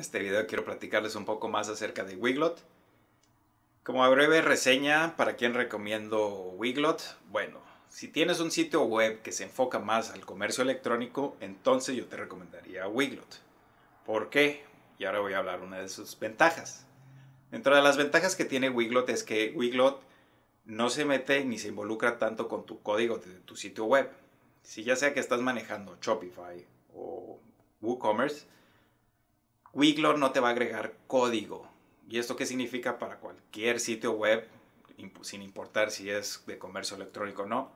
este video quiero platicarles un poco más acerca de Wiglot. Como breve reseña, ¿para quién recomiendo Wiglot? Bueno, si tienes un sitio web que se enfoca más al comercio electrónico, entonces yo te recomendaría Wiglot. ¿Por qué? Y ahora voy a hablar una de sus ventajas. Dentro de las ventajas que tiene Wiglot es que Wiglot no se mete ni se involucra tanto con tu código de tu sitio web. Si ya sea que estás manejando Shopify o WooCommerce, Wiglot no te va a agregar código. ¿Y esto qué significa para cualquier sitio web, sin importar si es de comercio electrónico o no?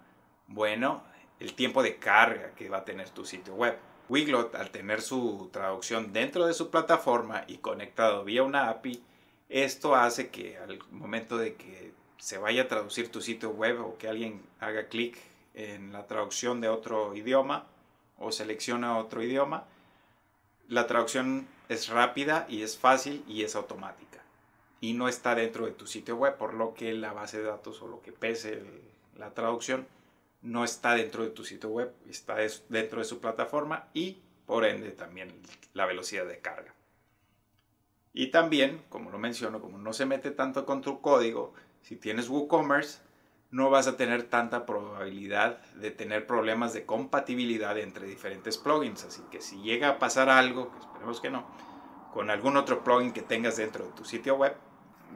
Bueno, el tiempo de carga que va a tener tu sitio web. Wiglot, al tener su traducción dentro de su plataforma y conectado vía una API, esto hace que al momento de que se vaya a traducir tu sitio web o que alguien haga clic en la traducción de otro idioma o selecciona otro idioma, la traducción es rápida y es fácil y es automática. Y no está dentro de tu sitio web, por lo que la base de datos o lo que pese la traducción no está dentro de tu sitio web, está dentro de su plataforma y por ende también la velocidad de carga. Y también, como lo menciono, como no se mete tanto con tu código, si tienes WooCommerce, no vas a tener tanta probabilidad de tener problemas de compatibilidad entre diferentes plugins. Así que si llega a pasar algo, que esperemos que no, con algún otro plugin que tengas dentro de tu sitio web,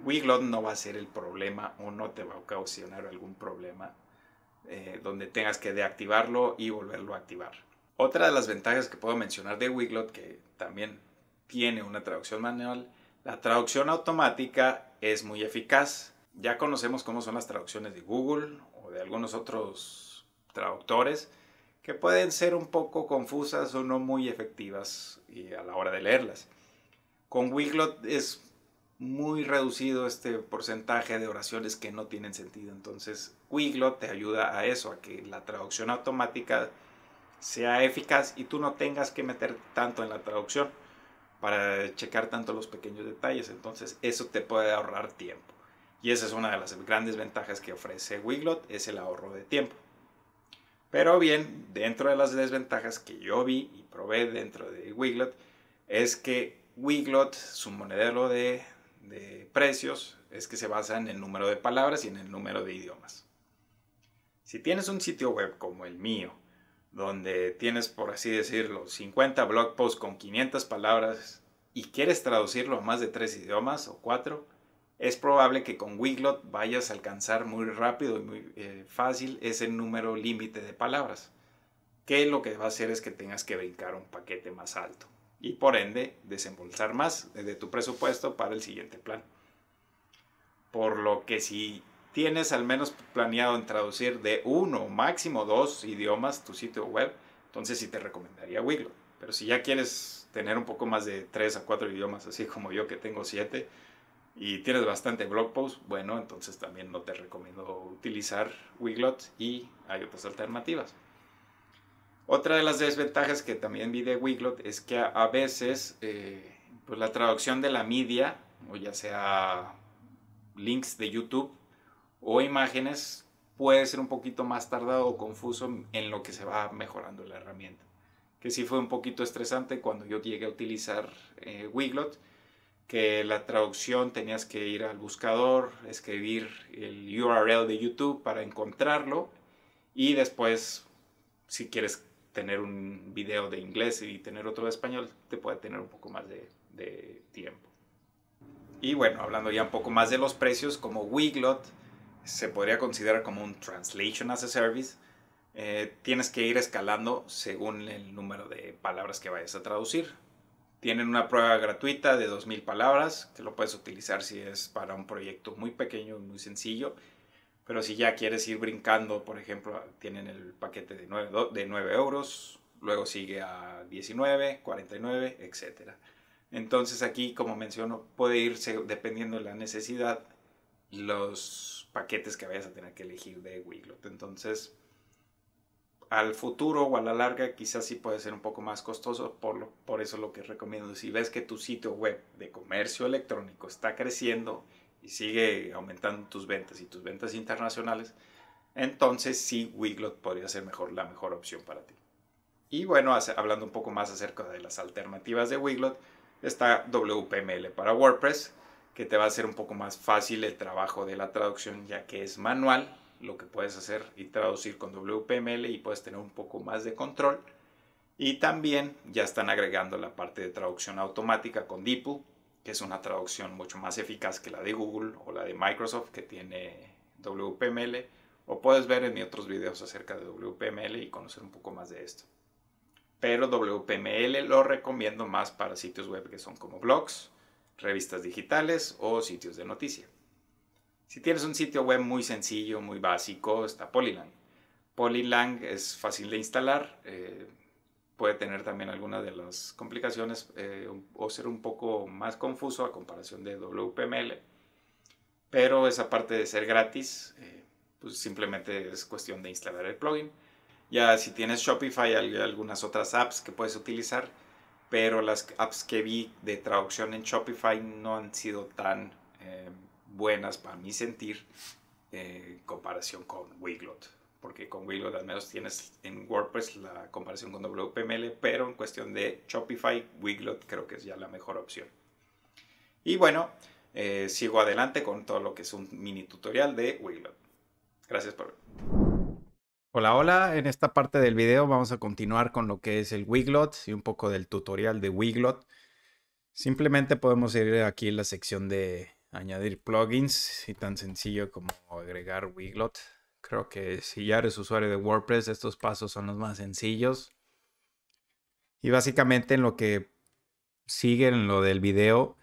Wiglot no va a ser el problema o no te va a ocasionar algún problema eh, donde tengas que deactivarlo y volverlo a activar. Otra de las ventajas que puedo mencionar de Wiglot, que también tiene una traducción manual, la traducción automática es muy eficaz ya conocemos cómo son las traducciones de Google o de algunos otros traductores que pueden ser un poco confusas o no muy efectivas a la hora de leerlas. Con Wiglot es muy reducido este porcentaje de oraciones que no tienen sentido. Entonces, Wiglot te ayuda a eso, a que la traducción automática sea eficaz y tú no tengas que meter tanto en la traducción para checar tanto los pequeños detalles. Entonces, eso te puede ahorrar tiempo. Y esa es una de las grandes ventajas que ofrece Wiglot, es el ahorro de tiempo. Pero bien, dentro de las desventajas que yo vi y probé dentro de Wiglot, es que Wiglot, su monedero de, precios, es que se basa en el número de palabras y en el número de idiomas. Si tienes un sitio web como el mío, donde tienes, por así decirlo, 50 blog posts con 500 palabras y quieres traducirlo a más de 3 idiomas o cuatro, es probable que con Wiglot vayas a alcanzar muy rápido y muy eh, fácil ese número límite de palabras, que lo que va a hacer es que tengas que brincar un paquete más alto y por ende desembolsar más de tu presupuesto para el siguiente plan. Por lo que si tienes al menos planeado en traducir de uno, máximo dos idiomas tu sitio web, entonces sí te recomendaría Wiglot. Pero si ya quieres tener un poco más de tres a cuatro idiomas, así como yo que tengo siete, y tienes bastante blog post, bueno, entonces también no te recomiendo utilizar Wiglot y hay otras alternativas. Otra de las desventajas que también vi de Wiglot es que a, veces eh, pues la traducción de la media, o ya sea links de YouTube o imágenes, puede ser un poquito más tardado o confuso en lo que se va mejorando la herramienta. Que sí fue un poquito estresante cuando yo llegué a utilizar eh, Wiglot que la traducción tenías que ir al buscador, escribir el URL de YouTube para encontrarlo y después, si quieres tener un video de inglés y tener otro de español, te puede tener un poco más de, tiempo. Y bueno, hablando ya un poco más de los precios, como Wiglot se podría considerar como un Translation as a Service, eh, tienes que ir escalando según el número de palabras que vayas a traducir tienen una prueba gratuita de 2.000 palabras, que lo puedes utilizar si es para un proyecto muy pequeño, muy sencillo. Pero si ya quieres ir brincando, por ejemplo, tienen el paquete de 9, de 9 euros, luego sigue a 19, 49, etc. Entonces aquí, como menciono, puede irse dependiendo de la necesidad los paquetes que vayas a tener que elegir de Wiglot. Entonces, al futuro o a la larga quizás sí puede ser un poco más costoso, por, por eso lo que recomiendo, si ves que tu sitio web de comercio electrónico está creciendo y sigue aumentando tus ventas y tus ventas internacionales, entonces sí Wiglot podría ser mejor, la mejor opción para ti. Y bueno, hablando un poco más acerca de las alternativas de Wiglot, está WPML para WordPress, que te va a hacer un poco más fácil el trabajo de la traducción ya que es manual lo que puedes hacer y traducir con WPML y puedes tener un poco más de control. Y también ya están agregando la parte de traducción automática con DeepL, que es una traducción mucho más eficaz que la de Google o la de Microsoft que tiene WPML. O puedes ver en otros videos acerca de WPML y conocer un poco más de esto. Pero WPML lo recomiendo más para sitios web que son como blogs, revistas digitales o sitios de noticias. Si tienes un sitio web muy sencillo, muy básico, está Polylang. Polylang es fácil de instalar, eh, puede tener también algunas de las complicaciones eh, o ser un poco más confuso a comparación de WPML, pero esa parte de ser gratis, eh, pues simplemente es cuestión de instalar el plugin. Ya si tienes Shopify, hay algunas otras apps que puedes utilizar, pero las apps que vi de traducción en Shopify no han sido tan buenas para mi sentir eh, en comparación con Wiglot. Porque con Wiglot al menos tienes en WordPress la comparación con WPML, pero en cuestión de Shopify, Wiglot creo que es ya la mejor opción. Y bueno, eh, sigo adelante con todo lo que es un mini tutorial de Wiglot. Gracias por ver. Hola, hola. En esta parte del video vamos a continuar con lo que es el Wiglot y un poco del tutorial de Wiglot. Simplemente podemos ir aquí en la sección de añadir plugins y tan sencillo como agregar Wiglot. Creo que si ya eres usuario de WordPress, estos pasos son los más sencillos. Y básicamente en lo que sigue en lo del video,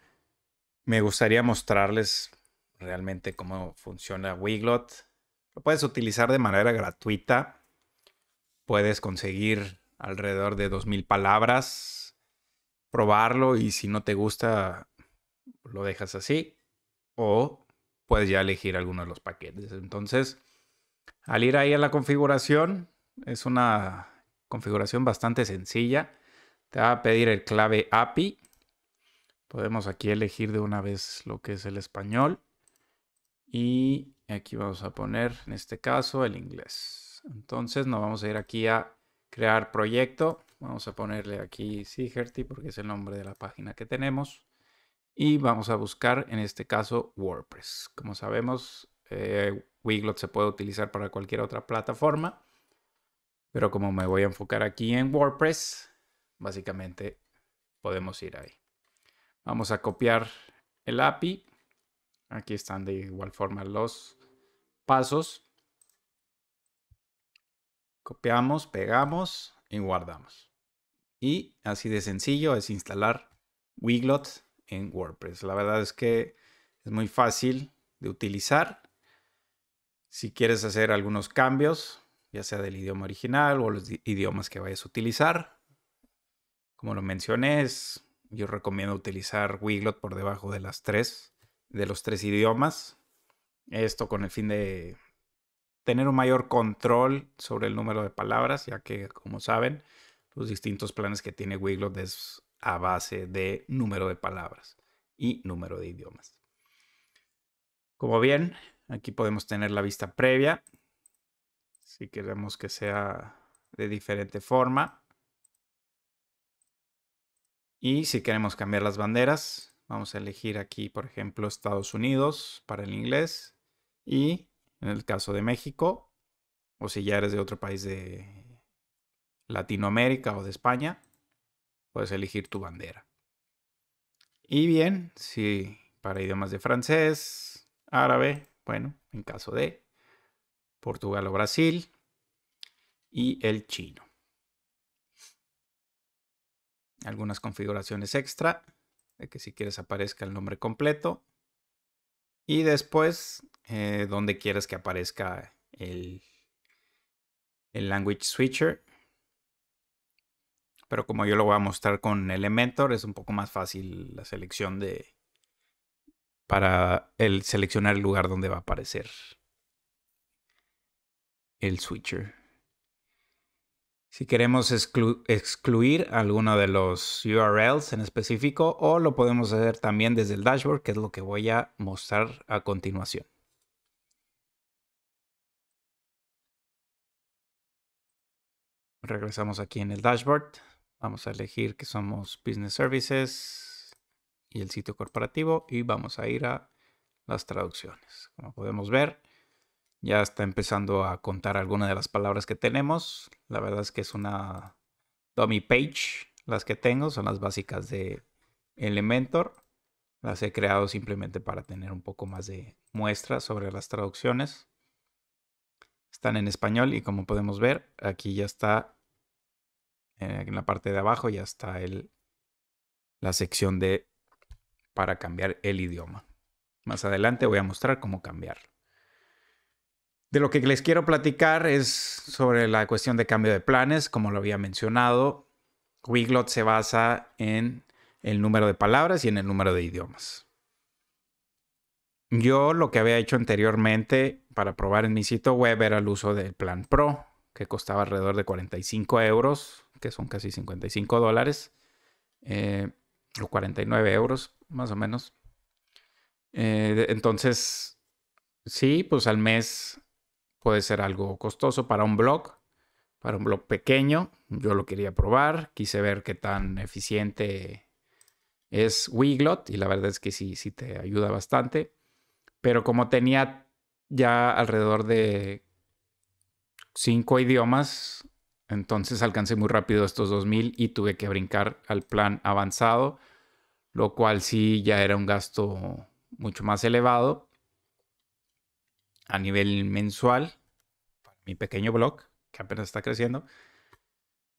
me gustaría mostrarles realmente cómo funciona Wiglot. Lo puedes utilizar de manera gratuita. Puedes conseguir alrededor de 2.000 palabras, probarlo y si no te gusta, lo dejas así o puedes ya elegir alguno de los paquetes. Entonces, al ir ahí a la configuración, es una configuración bastante sencilla. Te va a pedir el clave API. Podemos aquí elegir de una vez lo que es el español. Y aquí vamos a poner, en este caso, el inglés. Entonces nos vamos a ir aquí a crear proyecto. Vamos a ponerle aquí Sigerty porque es el nombre de la página que tenemos y vamos a buscar en este caso WordPress. Como sabemos, eh, Wiglot se puede utilizar para cualquier otra plataforma, pero como me voy a enfocar aquí en WordPress, básicamente podemos ir ahí. Vamos a copiar el API. Aquí están de igual forma los pasos. Copiamos, pegamos y guardamos. Y así de sencillo es instalar Wiglot en WordPress. La verdad es que es muy fácil de utilizar. Si quieres hacer algunos cambios, ya sea del idioma original o los idiomas que vayas a utilizar, como lo mencioné, yo recomiendo utilizar Wiglot por debajo de las tres, de los tres idiomas. Esto con el fin de tener un mayor control sobre el número de palabras, ya que, como saben, los distintos planes que tiene Wiglot es a base de número de palabras y número de idiomas. Como bien, aquí podemos tener la vista previa. Si queremos que sea de diferente forma. Y si queremos cambiar las banderas, vamos a elegir aquí, por ejemplo, Estados Unidos para el inglés. Y en el caso de México, o si ya eres de otro país de Latinoamérica o de España, puedes elegir tu bandera. Y bien, si para idiomas de francés, árabe, bueno, en caso de Portugal o Brasil, y el chino. Algunas configuraciones extra, de que si quieres aparezca el nombre completo, y después eh, donde quieres que aparezca el language switcher, pero como yo lo voy a mostrar con Elementor, es un poco más fácil la selección de... para el seleccionar el lugar donde va a aparecer el switcher. Si queremos excluir alguno de los URLs en específico o lo podemos hacer también desde el dashboard, que es lo que voy a mostrar a continuación. Regresamos aquí en el dashboard. Vamos a elegir que somos Business Services y el sitio corporativo y vamos a ir a las traducciones. Como podemos ver, ya está empezando a contar algunas de las palabras que tenemos. La verdad es que es una dummy page. Las que tengo son las básicas de Elementor. Las he creado simplemente para tener un poco más de muestra sobre las traducciones. Están en español y como podemos ver, aquí ya está en la parte de abajo ya está la sección de para cambiar el idioma. Más adelante voy a mostrar cómo cambiar. De lo que les quiero platicar es sobre la cuestión de cambio de planes, como lo había mencionado. Wiglot se basa en el número de palabras y en el número de idiomas. Yo lo que había hecho anteriormente para probar en mi sitio web era el uso del plan Pro, que costaba alrededor de 45 euros que son casi 55 dólares, eh, o 49 euros, más o menos. Eh, entonces, sí, pues al mes puede ser algo costoso para un blog, para un blog pequeño. Yo lo quería probar, quise ver qué tan eficiente es Wiglot y la verdad es que sí, sí te ayuda bastante. Pero como tenía ya alrededor de cinco idiomas entonces alcancé muy rápido estos 2000 y tuve que brincar al plan avanzado, lo cual sí ya era un gasto mucho más elevado a nivel mensual para mi pequeño blog, que apenas está creciendo.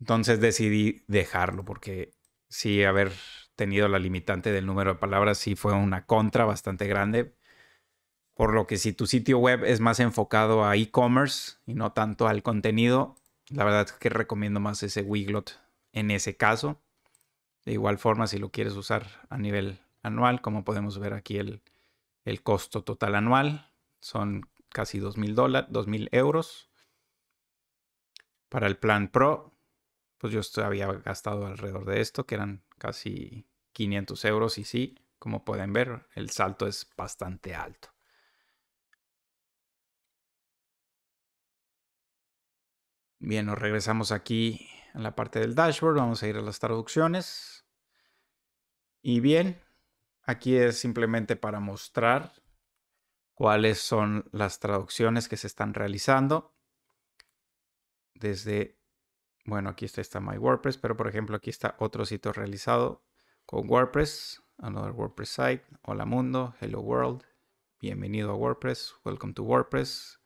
Entonces decidí dejarlo porque sí haber tenido la limitante del número de palabras sí fue una contra bastante grande. Por lo que si tu sitio web es más enfocado a e-commerce y no tanto al contenido, la verdad es que recomiendo más ese Wiglot en ese caso. De igual forma, si lo quieres usar a nivel anual, como podemos ver aquí el, costo total anual, son casi 2.000 euros. Para el plan Pro, pues yo había gastado alrededor de esto, que eran casi 500 euros y sí, como pueden ver, el salto es bastante alto. Bien, nos regresamos aquí a la parte del dashboard. Vamos a ir a las traducciones. Y bien, aquí es simplemente para mostrar cuáles son las traducciones que se están realizando. Desde, bueno, aquí está, My WordPress, pero por ejemplo aquí está otro sitio realizado con WordPress, Another WordPress Site, Hola Mundo, Hello World, Bienvenido a WordPress, Welcome to WordPress,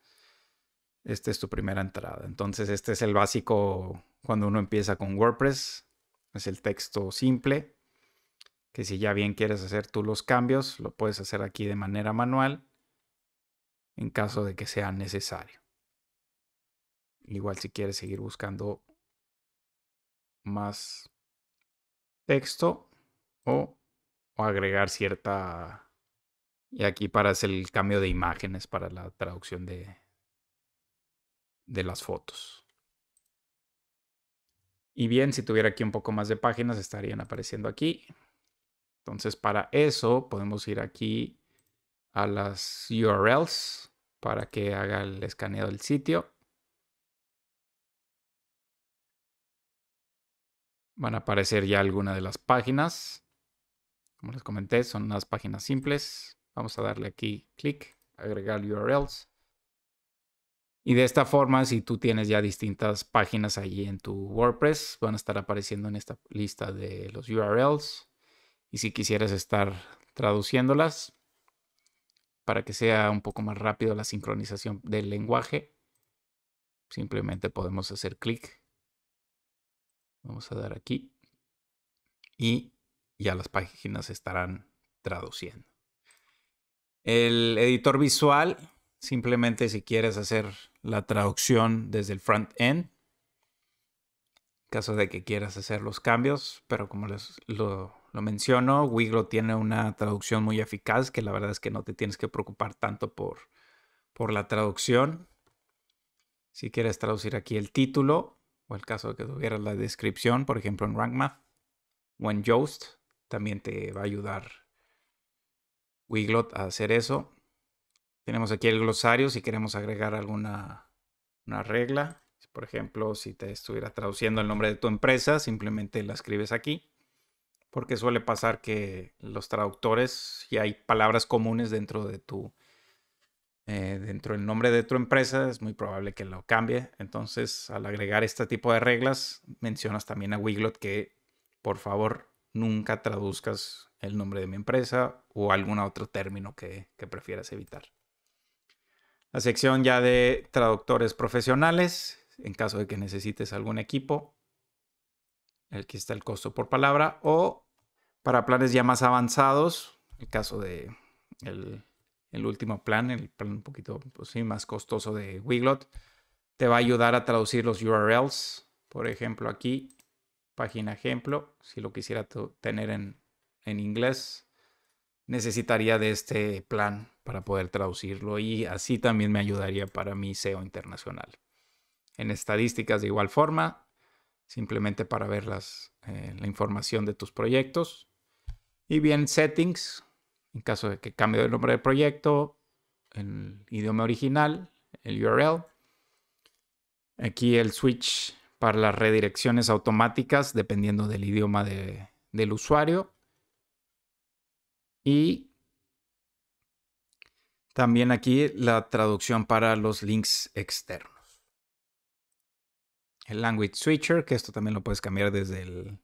esta es tu primera entrada. Entonces, este es el básico cuando uno empieza con WordPress. Es el texto simple, que si ya bien quieres hacer tú los cambios, lo puedes hacer aquí de manera manual, en caso de que sea necesario. Igual si quieres seguir buscando más texto o, agregar cierta... Y aquí para hacer el cambio de imágenes para la traducción de, de las fotos. Y bien, si tuviera aquí un poco más de páginas, estarían apareciendo aquí. Entonces, para eso podemos ir aquí a las URLs para que haga el escaneo del sitio. Van a aparecer ya algunas de las páginas. Como les comenté, son unas páginas simples. Vamos a darle aquí clic, agregar URLs. Y de esta forma, si tú tienes ya distintas páginas allí en tu WordPress, van a estar apareciendo en esta lista de los URLs. Y si quisieras estar traduciéndolas para que sea un poco más rápido la sincronización del lenguaje, simplemente podemos hacer clic. Vamos a dar aquí. Y ya las páginas estarán traduciendo. El editor visual Simplemente si quieres hacer la traducción desde el front-end, caso de que quieras hacer los cambios, pero como les lo, menciono, Wiglot tiene una traducción muy eficaz que la verdad es que no te tienes que preocupar tanto por, la traducción. Si quieres traducir aquí el título o el caso de que tuvieras la descripción, por ejemplo en Rank Math o en también te va a ayudar Wiglot a hacer eso. Tenemos aquí el glosario si queremos agregar alguna una regla. Por ejemplo, si te estuviera traduciendo el nombre de tu empresa, simplemente la escribes aquí. Porque suele pasar que los traductores, si hay palabras comunes dentro de tu, eh, dentro del nombre de tu empresa, es muy probable que lo cambie. Entonces, al agregar este tipo de reglas, mencionas también a Wiglot que, por favor, nunca traduzcas el nombre de mi empresa o algún otro término que prefieras evitar la sección ya de traductores profesionales, en caso de que necesites algún equipo. Aquí está el costo por palabra. O para planes ya más avanzados, el caso de el, último plan, el plan un poquito pues sí, más costoso de Wiglot, te va a ayudar a traducir los URLs. Por ejemplo, aquí, página ejemplo, si lo quisiera tener en, en inglés, necesitaría de este plan para poder traducirlo y así también me ayudaría para mi SEO internacional. En estadísticas de igual forma, simplemente para ver eh, la información de tus proyectos. Y bien, settings, en caso de que cambie el nombre del proyecto, el idioma original, el URL. Aquí el switch para las redirecciones automáticas dependiendo del idioma del usuario. Y también aquí la traducción para los links externos. El language switcher, que esto también lo puedes cambiar desde el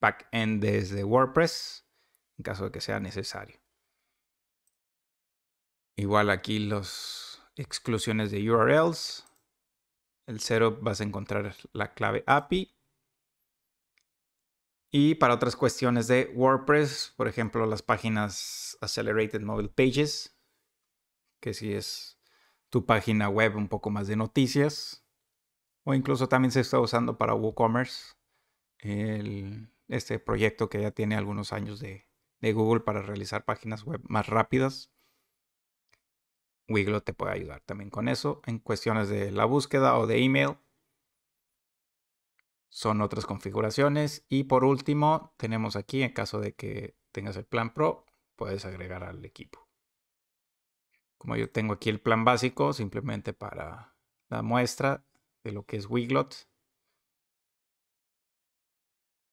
backend desde WordPress, en caso de que sea necesario. Igual aquí las exclusiones de URLs. El cero vas a encontrar la clave API. Y para otras cuestiones de WordPress, por ejemplo, las páginas Accelerated Mobile Pages, que si es tu página web un poco más de noticias, o incluso también se está usando para WooCommerce, este proyecto que ya tiene algunos años de, de Google para realizar páginas web más rápidas. Wiglo te puede ayudar también con eso en cuestiones de la búsqueda o de email. Son otras configuraciones. Y por último, tenemos aquí, en caso de que tengas el plan Pro, puedes agregar al equipo. Como yo tengo aquí el plan básico, simplemente para la muestra de lo que es Wiglot,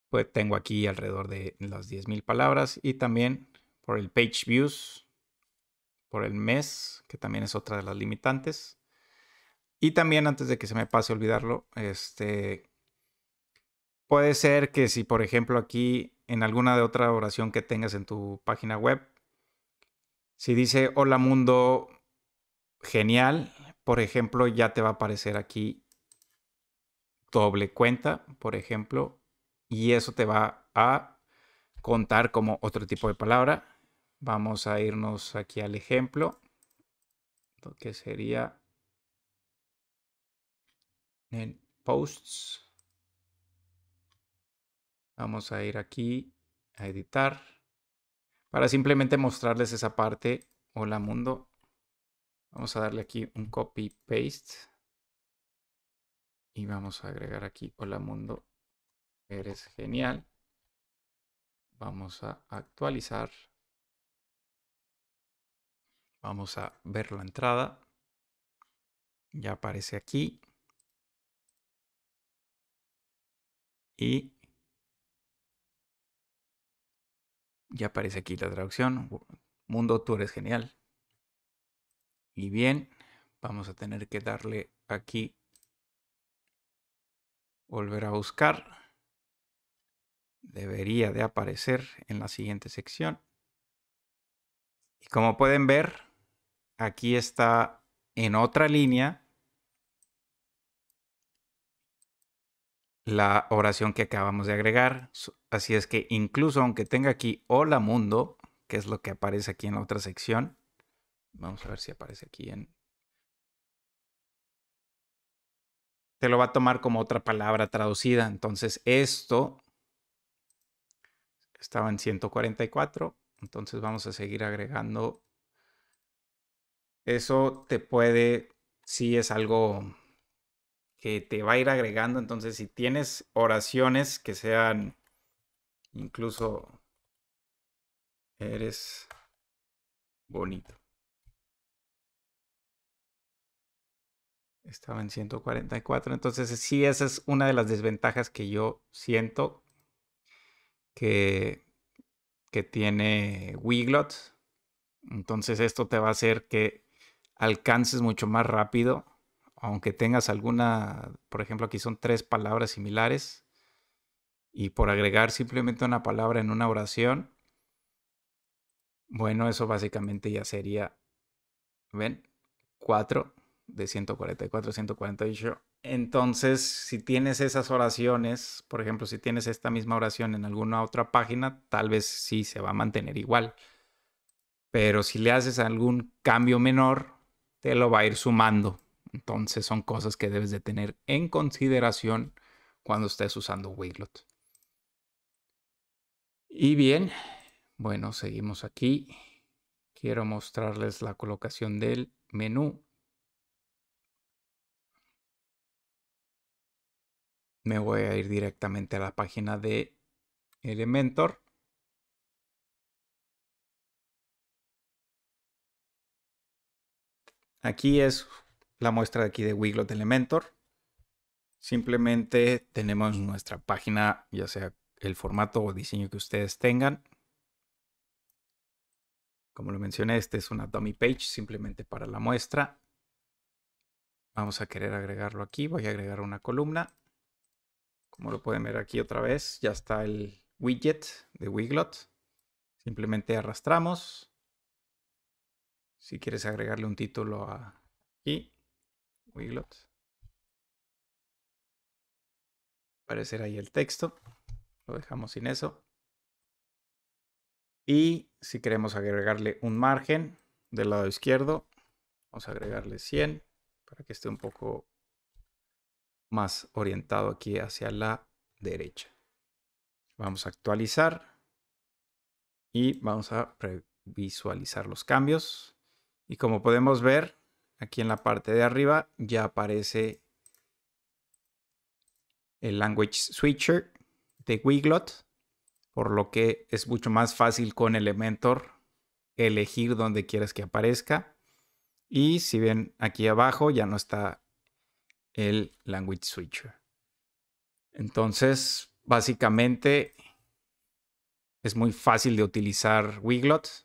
pues tengo aquí alrededor de las 10.000 palabras y también por el page views, por el mes, que también es otra de las limitantes. Y también antes de que se me pase olvidarlo, este puede ser que si por ejemplo aquí en alguna de otra oración que tengas en tu página web si dice hola mundo, genial. Por ejemplo, ya te va a aparecer aquí doble cuenta, por ejemplo, y eso te va a contar como otro tipo de palabra. Vamos a irnos aquí al ejemplo, lo que sería en posts. Vamos a ir aquí a editar para simplemente mostrarles esa parte. Hola mundo. Vamos a darle aquí un copy paste. Y vamos a agregar aquí, hola mundo, eres genial. Vamos a actualizar. Vamos a ver la entrada. Ya aparece aquí. Y Ya aparece aquí la traducción. Mundo, tú eres genial. Y bien, vamos a tener que darle aquí volver a buscar. Debería de aparecer en la siguiente sección. Y como pueden ver, aquí está en otra línea la oración que acabamos de agregar. Así es que incluso aunque tenga aquí hola mundo, que es lo que aparece aquí en la otra sección, vamos a ver si aparece aquí en... Te lo va a tomar como otra palabra traducida. Entonces esto estaba en 144. Entonces vamos a seguir agregando. Eso te puede, si es algo que te va a ir agregando. Entonces, si tienes oraciones que sean incluso eres bonito. Estaba en 144. Entonces, sí, esa es una de las desventajas que yo siento que, que tiene Wiglot. Entonces, esto te va a hacer que alcances mucho más rápido aunque tengas alguna, por ejemplo, aquí son tres palabras similares, y por agregar simplemente una palabra en una oración, bueno, eso básicamente ya sería, ¿ven? 4 de 144 148. Entonces, si tienes esas oraciones, por ejemplo, si tienes esta misma oración en alguna otra página, tal vez sí se va a mantener igual. Pero si le haces algún cambio menor, te lo va a ir sumando. Entonces son cosas que debes de tener en consideración cuando estés usando Wiglot. Y bien, bueno, seguimos aquí. Quiero mostrarles la colocación del menú. Me voy a ir directamente a la página de Elementor. Aquí es la muestra de aquí de Wiglot Elementor. Simplemente tenemos nuestra página, ya sea el formato o diseño que ustedes tengan. Como lo mencioné, este es una dummy page simplemente para la muestra. Vamos a querer agregarlo aquí. Voy a agregar una columna. Como lo pueden ver aquí otra vez, ya está el widget de Wiglot. Simplemente arrastramos. Si quieres agregarle un título aquí, Wiglot. Aparecer ahí el texto. Lo dejamos sin eso. Y si queremos agregarle un margen del lado izquierdo, vamos a agregarle 100 para que esté un poco más orientado aquí hacia la derecha. Vamos a actualizar y vamos a visualizar los cambios. Y como podemos ver, aquí en la parte de arriba ya aparece el language switcher de Wiglot, por lo que es mucho más fácil con Elementor elegir donde quieras que aparezca. Y si ven aquí abajo ya no está el language switcher. Entonces, básicamente es muy fácil de utilizar Wiglot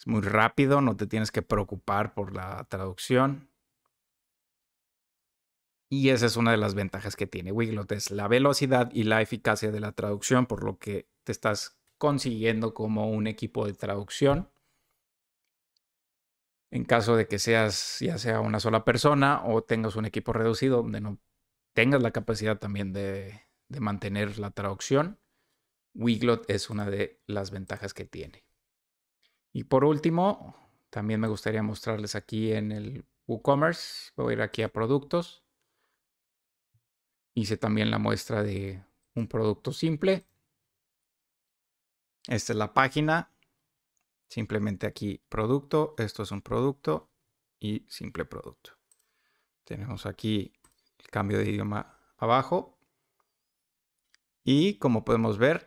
es muy rápido, no te tienes que preocupar por la traducción. Y esa es una de las ventajas que tiene Wiglot, es la velocidad y la eficacia de la traducción, por lo que te estás consiguiendo como un equipo de traducción. En caso de que seas ya sea una sola persona o tengas un equipo reducido donde no tengas la capacidad también de, de mantener la traducción, Wiglot es una de las ventajas que tiene. Y por último, también me gustaría mostrarles aquí en el WooCommerce. Voy a ir aquí a productos. Hice también la muestra de un producto simple. Esta es la página. Simplemente aquí producto. Esto es un producto y simple producto. Tenemos aquí el cambio de idioma abajo. Y como podemos ver,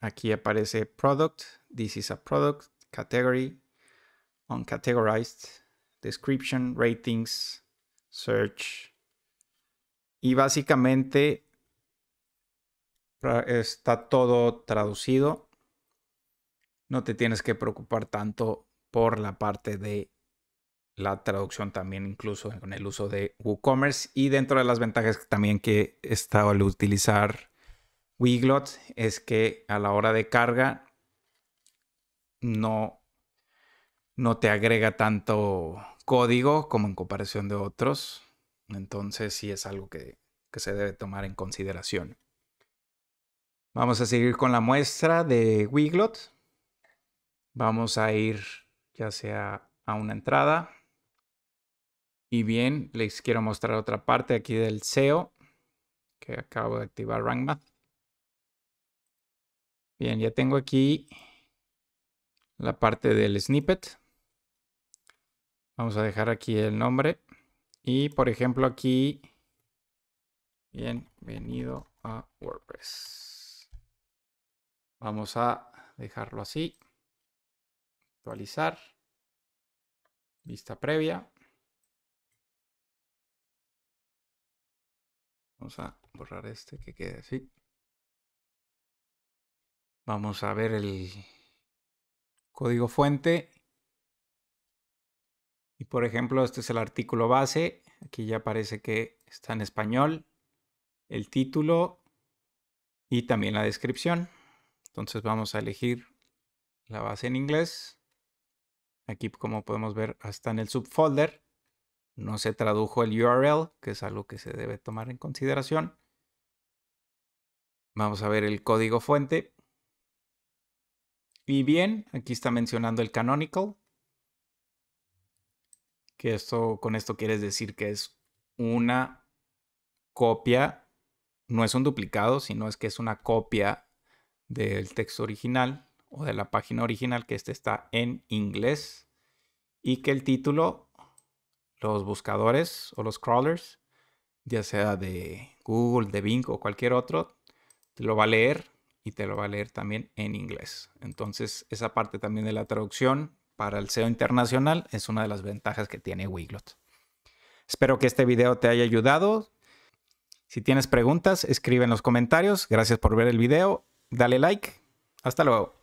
aquí aparece product This is a product, category, uncategorized, description, ratings, search. Y básicamente está todo traducido. No te tienes que preocupar tanto por la parte de la traducción también, incluso con el uso de WooCommerce. Y dentro de las ventajas también que está al utilizar Wiglot es que a la hora de carga no, no te agrega tanto código como en comparación de otros. Entonces sí es algo que, que se debe tomar en consideración. Vamos a seguir con la muestra de Wiglot. Vamos a ir ya sea a una entrada. Y bien, les quiero mostrar otra parte aquí del SEO que acabo de activar Rank Bien, ya tengo aquí la parte del snippet. Vamos a dejar aquí el nombre. Y por ejemplo aquí, bienvenido a WordPress. Vamos a dejarlo así. Actualizar. Vista previa. Vamos a borrar este que quede así. Vamos a ver el, código fuente. Y por ejemplo, este es el artículo base. Aquí ya parece que está en español. El título y también la descripción. Entonces vamos a elegir la base en inglés. Aquí como podemos ver hasta en el subfolder. No se tradujo el URL, que es algo que se debe tomar en consideración. Vamos a ver el código fuente. Y bien, aquí está mencionando el canonical. Que esto, con esto quieres decir que es una copia, no es un duplicado, sino es que es una copia del texto original o de la página original, que este está en inglés. Y que el título, los buscadores o los crawlers, ya sea de Google, de Bing o cualquier otro, te lo va a leer y te lo va a leer también en inglés. Entonces, esa parte también de la traducción para el SEO internacional es una de las ventajas que tiene Wiglot. Espero que este video te haya ayudado. Si tienes preguntas, escribe en los comentarios. Gracias por ver el video. Dale like. Hasta luego.